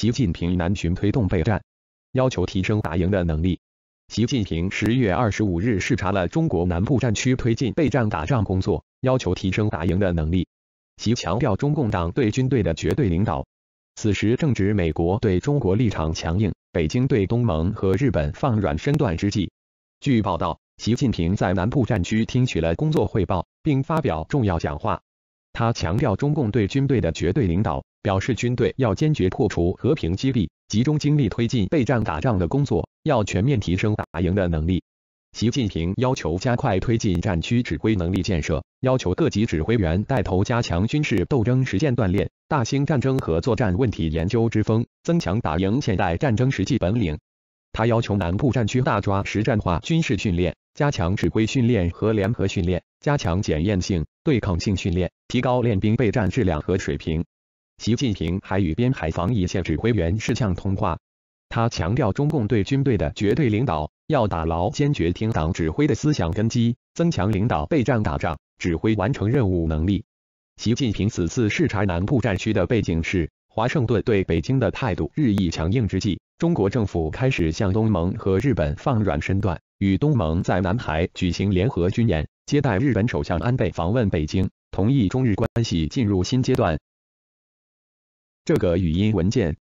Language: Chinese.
习近平南巡推动备战，要求提升打赢的能力。习近平十月二十五日视察了中国南部战区，推进备战打仗工作，要求提升打赢的能力。其强调中共党对军队的绝对领导。此时正值美国对中国立场强硬，北京对东盟和日本放软身段之际。据报道，习近平在南部战区听取了工作汇报，并发表重要讲话。他强调中共对军队的绝对领导。表示军队要坚决破除和平激励，集中精力推进备战打仗的工作，要全面提升打赢的能力。习近平要求加快推进战区指挥能力建设，要求各级指挥员带头加强军事斗争实践锻炼，大兴战争和作战问题研究之风，增强打赢现代战争实际本领。他要求南部战区大抓实战化军事训练，加强指挥训练和联合训练，加强检验性、对抗性训练，提高练兵备战质量和水平。习近平还与边海防一线指挥员视像通话，他强调中共对军队的绝对领导，要打牢坚决听党指挥的思想根基，增强领导备战打仗、指挥完成任务能力。习近平此次视察南部战区的背景是，华盛顿对北京的态度日益强硬之际，中国政府开始向东盟和日本放软身段，与东盟在南海举行联合军演，接待日本首相安倍访问北京，同意中日关系进入新阶段。这个语音文件。